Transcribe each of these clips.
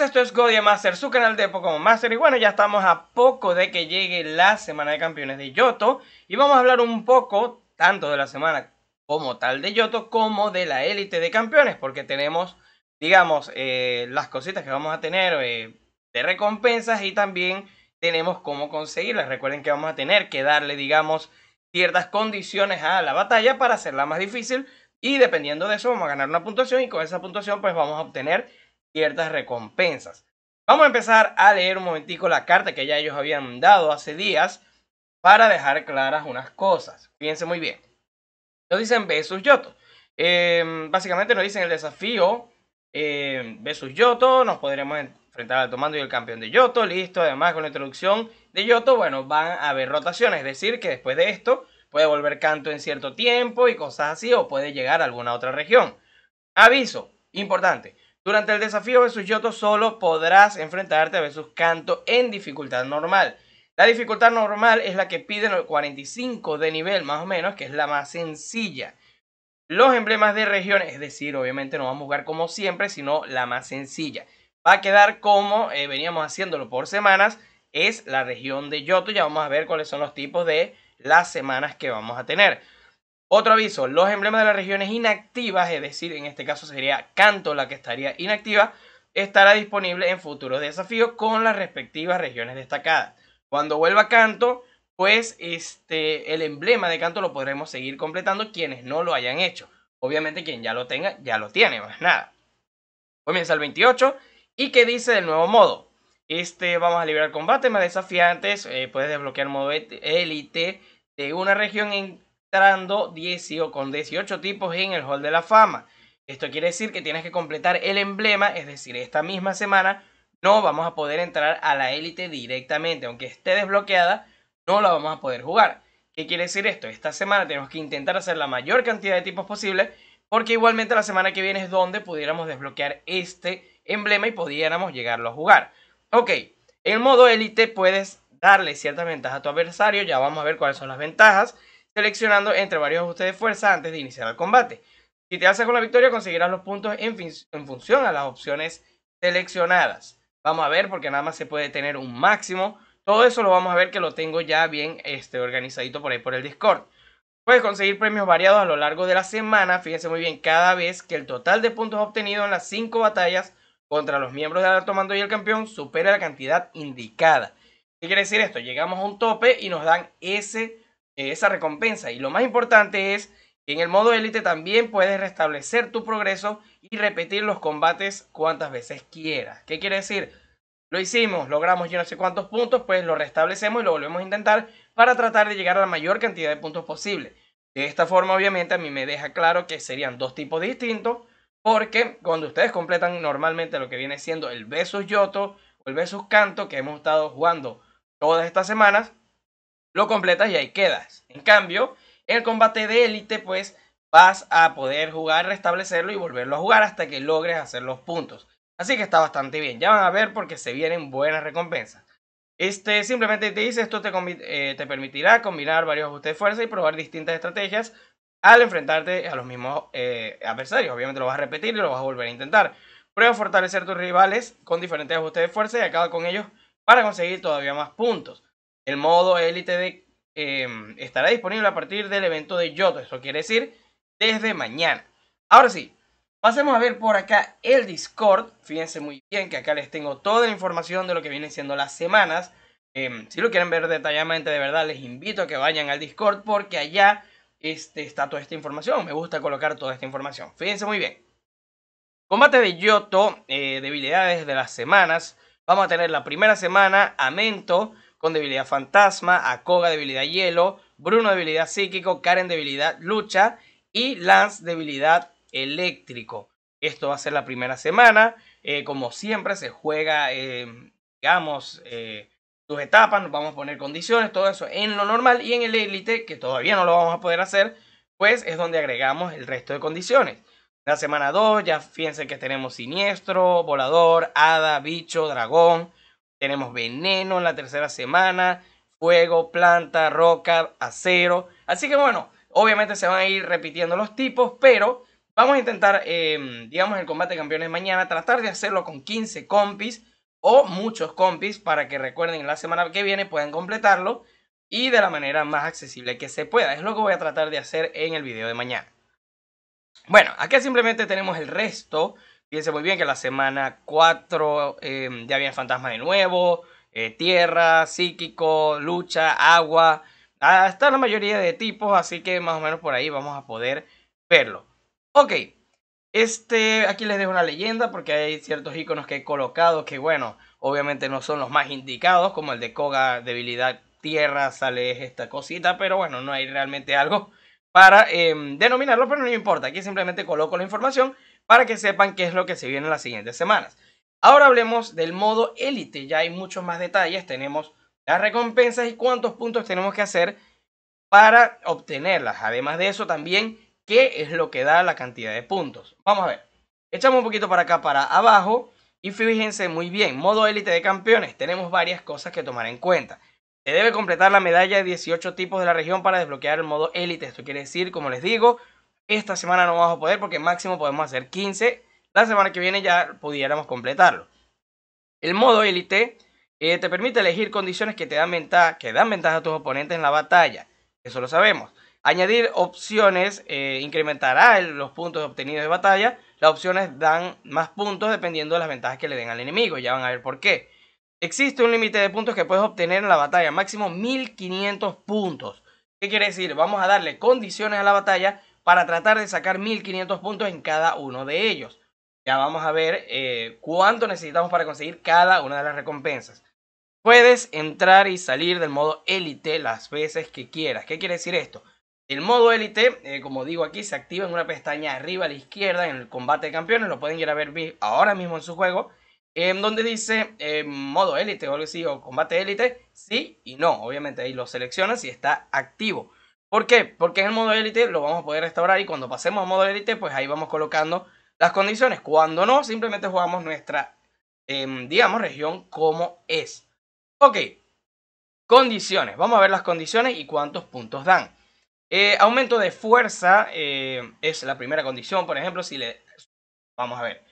esto es Godia Master, su canal de Pokémon Master y bueno, ya estamos a poco de que llegue la Semana de Campeones de Yoto y vamos a hablar un poco tanto de la semana como tal de Yoto como de la élite de campeones porque tenemos, digamos, eh, las cositas que vamos a tener eh, de recompensas y también tenemos cómo conseguirlas. Recuerden que vamos a tener que darle, digamos, ciertas condiciones a la batalla para hacerla más difícil y dependiendo de eso vamos a ganar una puntuación y con esa puntuación pues vamos a obtener ciertas recompensas. Vamos a empezar a leer un momentico la carta que ya ellos habían dado hace días para dejar claras unas cosas. Fíjense muy bien. Nos dicen Besus Yoto. Em, básicamente nos dicen el desafío eh, Besus Yoto. Nos podremos enfrentar al tomando y el campeón de Yoto. Listo. Además, con la introducción de Yoto, bueno, van a haber rotaciones. Es decir, que después de esto puede volver canto en cierto tiempo y cosas así, o puede llegar a alguna otra región. Aviso, importante. Durante el desafío versus Yoto solo podrás enfrentarte a versus Canto en dificultad normal. La dificultad normal es la que piden los 45 de nivel más o menos, que es la más sencilla. Los emblemas de región, es decir, obviamente no vamos a jugar como siempre, sino la más sencilla. Va a quedar como eh, veníamos haciéndolo por semanas, es la región de Yoto. Ya vamos a ver cuáles son los tipos de las semanas que vamos a tener. Otro aviso, los emblemas de las regiones inactivas, es decir, en este caso sería Canto la que estaría inactiva, estará disponible en futuros desafíos con las respectivas regiones destacadas. Cuando vuelva Canto, pues este, el emblema de Canto lo podremos seguir completando quienes no lo hayan hecho. Obviamente quien ya lo tenga, ya lo tiene, más nada. Comienza el 28 y ¿qué dice del nuevo modo? Este, vamos a liberar combate, más desafiantes, eh, puedes desbloquear modo e, élite de una región en entrando o con 18 tipos en el Hall de la Fama. Esto quiere decir que tienes que completar el emblema, es decir, esta misma semana no vamos a poder entrar a la élite directamente, aunque esté desbloqueada, no la vamos a poder jugar. ¿Qué quiere decir esto? Esta semana tenemos que intentar hacer la mayor cantidad de tipos posible, porque igualmente la semana que viene es donde pudiéramos desbloquear este emblema y pudiéramos llegarlo a jugar. Ok, en modo élite puedes darle ciertas ventajas a tu adversario, ya vamos a ver cuáles son las ventajas seleccionando entre varios ajustes de fuerza antes de iniciar el combate. Si te haces con la victoria, conseguirás los puntos en, función a las opciones seleccionadas. Vamos a ver, porque nada más se puede tener un máximo. Todo eso lo vamos a ver que lo tengo ya bien este, organizadito por ahí por el Discord. Puedes conseguir premios variados a lo largo de la semana. Fíjense muy bien, cada vez que el total de puntos obtenidos en las 5 batallas contra los miembros de Alto Mando y el campeón Supere la cantidad indicada. ¿Qué quiere decir esto? Llegamos a un tope y nos dan ese eh, esa recompensa. Y lo más importante es que en el modo élite también puedes restablecer tu progreso y repetir los combates cuantas veces quieras. ¿Qué quiere decir? Lo hicimos, logramos yo no sé cuántos puntos, pues lo restablecemos y lo volvemos a intentar para tratar de llegar a la mayor cantidad de puntos posible. De esta forma, obviamente, a mí me deja claro que serían dos tipos distintos, porque cuando ustedes completan normalmente lo que viene siendo el versus Yoto o el versus Canto que hemos estado jugando todas estas semanas, lo completas y ahí quedas. En cambio, el combate de élite, pues vas a poder jugar, restablecerlo y volverlo a jugar hasta que logres hacer los puntos. Así que está bastante bien. Ya van a ver porque se vienen buenas recompensas. Este simplemente te dice esto te, eh, permitirá combinar varios ajustes de fuerza y probar distintas estrategias al enfrentarte a los mismos eh, adversarios. Obviamente lo vas a repetir y lo vas a volver a intentar. Prueba a fortalecer tus rivales con diferentes ajustes de fuerza y acaba con ellos para conseguir todavía más puntos. El modo élite de, em, estará disponible a partir del evento de Yoto. Eso quiere decir desde mañana. Ahora sí, pasemos a ver por acá el Discord. Fíjense muy bien que acá les tengo toda la información de lo que vienen siendo las semanas. Em, si lo quieren ver detalladamente, de verdad, les invito a que vayan al Discord porque allá este, está toda esta información. Me gusta colocar toda esta información. Fíjense muy bien. Combate de Yoto, eh, debilidades de las semanas. Vamos a tener la primera semana Amento con debilidad fantasma, Akoga debilidad hielo, Bruno debilidad psíquico, Karen debilidad lucha y Lance debilidad eléctrico. Esto va a ser la primera semana. Eh, como siempre se juega, eh, digamos, eh, sus etapas, nos vamos a poner condiciones, todo eso en lo normal y en el élite, que todavía no lo vamos a poder hacer, pues es donde agregamos el resto de condiciones. La semana 2 ya fíjense que tenemos siniestro, volador, hada, bicho, dragón, tenemos veneno en la tercera semana, fuego, planta, roca, acero. Así que bueno, obviamente se van a ir repitiendo los tipos, pero vamos a intentar, em, digamos, el combate de campeones mañana, tratar de hacerlo con 15 compis o muchos compis para que recuerden la semana que viene puedan completarlo y de la manera más accesible que se pueda. Es lo que voy a tratar de hacer en el video de mañana. Bueno, aquí simplemente tenemos el resto Piense muy bien que la semana 4 em, ya había Fantasma de nuevo, eh, Tierra, Psíquico, Lucha, Agua, hasta la mayoría de tipos, así que más o menos por ahí vamos a poder verlo. Ok, este, aquí les dejo una leyenda porque hay ciertos iconos que he colocado que bueno, obviamente no son los más indicados, como el de Koga, debilidad tierra, sale esta cosita, pero bueno, no hay realmente algo para em, denominarlo, pero no importa, aquí simplemente coloco la información para que sepan qué es lo que se viene en las siguientes semanas. Ahora hablemos del modo élite, ya hay muchos más detalles, tenemos las recompensas y cuántos puntos tenemos que hacer para obtenerlas. Además de eso también, qué es lo que da la cantidad de puntos. Vamos a ver, echamos un poquito para acá, para abajo y fíjense muy bien, modo élite de campeones, tenemos varias cosas que tomar en cuenta. Se debe completar la medalla de 18 tipos de la región para desbloquear el modo élite. Esto quiere decir, como les digo, esta semana no vamos a poder porque máximo podemos hacer 15. La semana que viene ya pudiéramos completarlo. El modo élite eh, te permite elegir condiciones que te dan ventaja, que dan ventaja a tus oponentes en la batalla. Eso lo sabemos. Añadir opciones eh, incrementará los puntos obtenidos de batalla. Las opciones dan más puntos dependiendo de las ventajas que le den al enemigo. Ya van a ver por qué. Existe un límite de puntos que puedes obtener en la batalla, máximo 1500 puntos. ¿Qué quiere decir? Vamos a darle condiciones a la batalla para tratar de sacar 1500 puntos en cada uno de ellos. Ya vamos a ver eh, cuánto necesitamos para conseguir cada una de las recompensas. Puedes entrar y salir del modo élite las veces que quieras. ¿Qué quiere decir esto? El modo élite, eh, como digo aquí, se activa en una pestaña arriba a la izquierda en el combate de campeones. Lo pueden ir a ver ahora mismo en su juego. En donde dice eh, modo élite o algo así, o combate élite, sí y no. Obviamente ahí lo seleccionas y está activo. ¿Por qué? Porque en el modo élite lo vamos a poder restaurar y cuando pasemos a modo élite, pues ahí vamos colocando las condiciones. Cuando no, simplemente jugamos nuestra, em, digamos, región como es. Ok, condiciones. Vamos a ver las condiciones y cuántos puntos dan. Eh, aumento de fuerza eh, es la primera condición, por ejemplo, si le... Vamos a ver.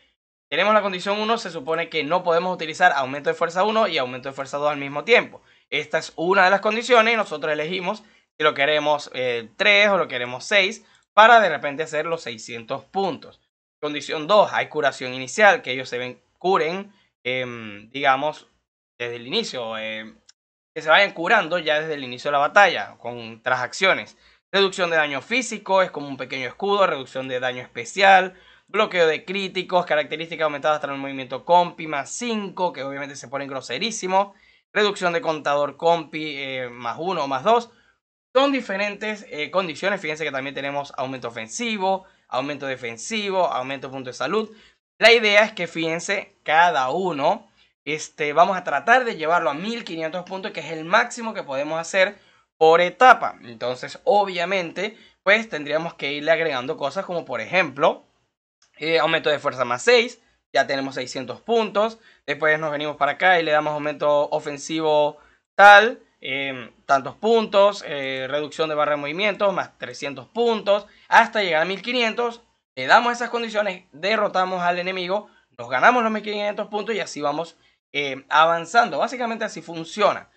Tenemos la condición 1, se supone que no podemos utilizar aumento de fuerza 1 y aumento de fuerza 2 al mismo tiempo. Esta es una de las condiciones, y nosotros elegimos si lo queremos 3 eh, o lo queremos 6 para de repente hacer los 600 puntos. Condición 2, hay curación inicial, que ellos se ven, curen, em, digamos, desde el inicio, em, que se vayan curando ya desde el inicio de la batalla, con transacciones. Reducción de daño físico, es como un pequeño escudo, reducción de daño especial, bloqueo de críticos, características aumentadas tras el movimiento compi más 5, que obviamente se ponen groserísimo, reducción de contador compi eh, más 1 o más 2, son diferentes eh, condiciones. Fíjense que también tenemos aumento ofensivo, aumento defensivo, aumento punto de salud. La idea es que fíjense cada uno. Este, vamos a tratar de llevarlo a 1500 puntos, que es el máximo que podemos hacer por etapa. Entonces, obviamente, pues tendríamos que irle agregando cosas como, por ejemplo, eh, aumento de fuerza más 6, ya tenemos 600 puntos. Después nos venimos para acá y le damos aumento ofensivo tal. Em, tantos puntos, eh, reducción de barra de movimiento, más 300 puntos, hasta llegar a 1500. Le damos esas condiciones, derrotamos al enemigo, nos ganamos los 1500 puntos y así vamos em, avanzando. Básicamente así funciona.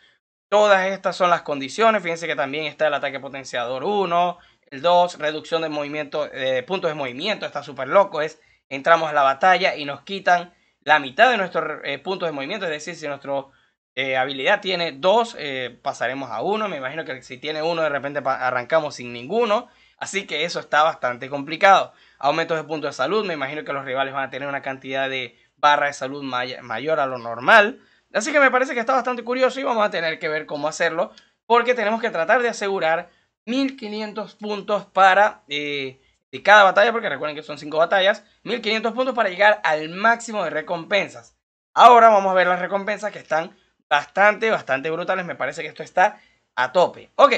Todas estas son las condiciones. Fíjense que también está el ataque potenciador 1, el 2, reducción de movimiento, de puntos de movimiento, está súper loco. Es entramos a la batalla y nos quitan la mitad de nuestros eh, puntos de movimiento, es decir, si nuestro eh, habilidad tiene dos, eh, pasaremos a uno. Me imagino que si tiene uno, de repente arrancamos sin ninguno. Así que eso está bastante complicado. Aumentos de puntos de salud. Me imagino que los rivales van a tener una cantidad de barra de salud mayor a lo normal. Así que me parece que está bastante curioso y vamos a tener que ver cómo hacerlo. Porque tenemos que tratar de asegurar 1500 puntos para eh, de cada batalla, porque recuerden que son 5 batallas. 1500 puntos para llegar al máximo de recompensas. Ahora vamos a ver las recompensas que están bastante, bastante brutales. Me parece que esto está a tope. Ok,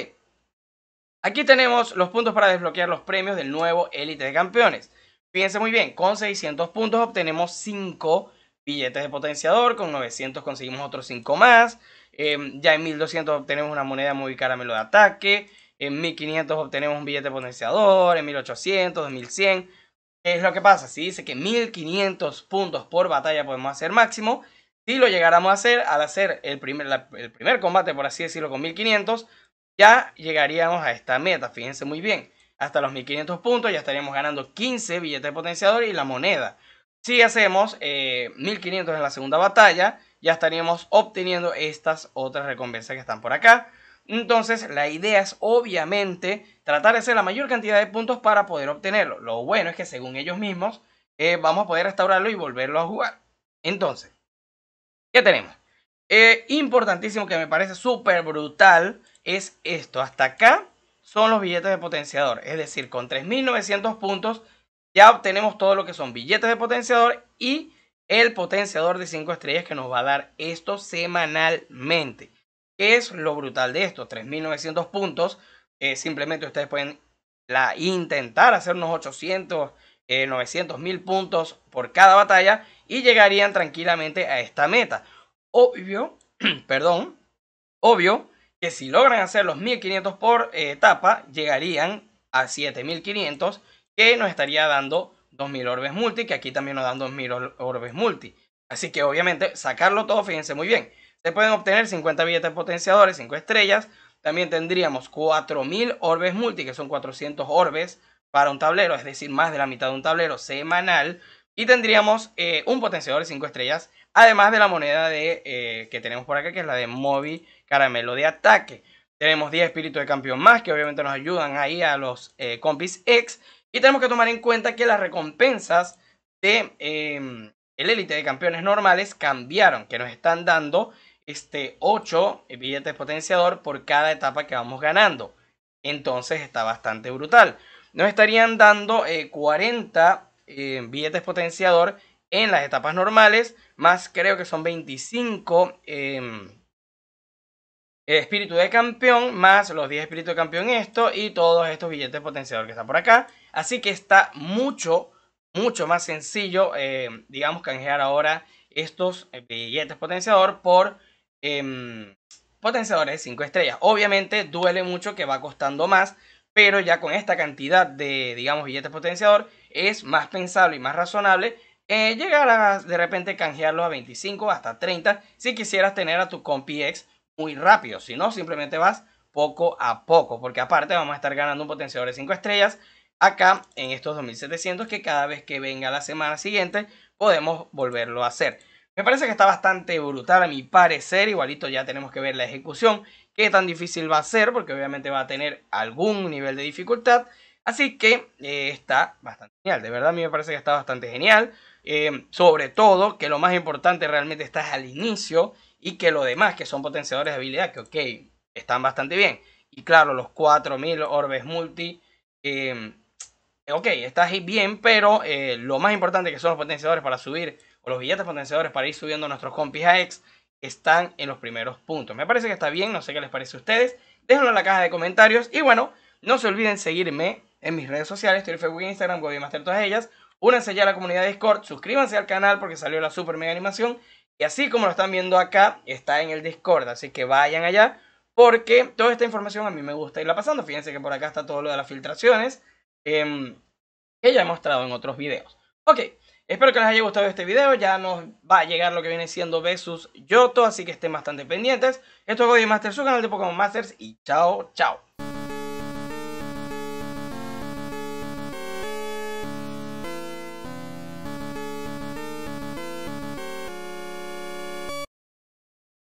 aquí tenemos los puntos para desbloquear los premios del nuevo Élite de Campeones. Fíjense muy bien, con 600 puntos obtenemos 5 billetes de potenciador, con 900 conseguimos otros 5 más, em, ya en 1200 obtenemos una moneda muy caramelo de ataque, en 1500 obtenemos un billete de potenciador, en 1800, 2100. ¿Qué es lo que pasa? Si dice que 1500 puntos por batalla podemos hacer máximo, si lo llegáramos a hacer, al hacer el primer, el primer combate, por así decirlo, con 1500, ya llegaríamos a esta meta. Fíjense muy bien. Hasta los 1500 puntos ya estaríamos ganando 15 billetes de potenciador y la moneda. Si hacemos 1500 eh, en la segunda batalla, ya estaríamos obteniendo estas otras recompensas que están por acá. Entonces la idea es obviamente tratar de hacer la mayor cantidad de puntos para poder obtenerlo. Lo bueno es que según ellos mismos eh, vamos a poder restaurarlo y volverlo a jugar. Entonces, ¿Qué tenemos? Eh, importantísimo que me parece súper brutal es esto. Hasta acá son los billetes de potenciador. Es decir, con 3.900 puntos ya obtenemos todo lo que son billetes de potenciador y el potenciador de 5 estrellas que nos va a dar esto semanalmente. ¿Qué es lo brutal de esto? 3.900 puntos. Eh, simplemente ustedes pueden la, intentar hacer unos 800, 900.000 eh, mil puntos por cada batalla y llegarían tranquilamente a esta meta. Obvio, perdón, obvio que si logran hacer los 1500 por eh, etapa, llegarían a 7500 que nos estaría dando 2000 orbes multi, que aquí también nos dan 2000 orbes multi. Así que obviamente sacarlo todo, fíjense muy bien. Se pueden obtener 50 billetes potenciadores, 5 estrellas. También tendríamos 4000 orbes multi, que son 400 orbes para un tablero, es decir, más de la mitad de un tablero semanal. Y tendríamos eh, un potenciador de 5 estrellas, además de la moneda de, eh, que tenemos por acá, que es la de Moby Caramelo de Ataque. Tenemos 10 espíritus de campeón más, que obviamente nos ayudan ahí a los eh, compis X. Y tenemos que tomar en cuenta que las recompensas de em, el élite de campeones normales cambiaron, que nos están dando este 8 billetes potenciador por cada etapa que vamos ganando. Entonces está bastante brutal nos estarían dando 40 eh, eh, billetes potenciador en las etapas normales, más creo que son 25 em, eh, espíritu de campeón, más los 10 espíritu de campeón esto y todos estos billetes potenciador que está por acá. Así que está mucho, mucho más sencillo, em, digamos, canjear ahora estos billetes potenciador por em, potenciadores de 5 estrellas. Obviamente duele mucho que va costando más, pero ya con esta cantidad de, digamos, billetes potenciador, es más pensable y más razonable eh, llegar a de repente canjearlo a 25 hasta 30 si quisieras tener a tu compi muy rápido. Si no, simplemente vas poco a poco, porque aparte vamos a estar ganando un potenciador de 5 estrellas acá en estos 2700 que cada vez que venga la semana siguiente podemos volverlo a hacer. Me parece que está bastante brutal a mi parecer, igualito ya tenemos que ver la ejecución, qué tan difícil va a ser, porque obviamente va a tener algún nivel de dificultad, así que eh, está bastante genial, de verdad a mí me parece que está bastante genial, eh, sobre todo que lo más importante realmente está al inicio y que lo demás que son potenciadores de habilidad, que ok, están bastante bien, y claro, los 4000 orbes multi... Eh, ok, está bien, pero lo más importante que son los potenciadores para subir o los billetes potenciadores para ir subiendo a nuestros compis a están en los primeros puntos. Me parece que está bien, no sé qué les parece a ustedes. Déjenlo en la caja de comentarios y bueno, no se olviden seguirme en mis redes sociales, Twitter, Facebook, Instagram, Master, todas ellas. Únanse ya a la comunidad de Discord, suscríbanse al canal porque salió la super mega animación. Y así como lo están viendo acá, está en el Discord, así que vayan allá porque toda esta información a mí me gusta irla pasando. Fíjense que por acá está todo lo de las filtraciones em, que ya he mostrado en otros videos. Ok, Espero que les haya gustado este video, ya nos va a llegar lo que viene siendo Versus Yoto, así que estén bastante pendientes. Esto es Godimaster Masters, su canal de Pokémon Masters y chao, chao.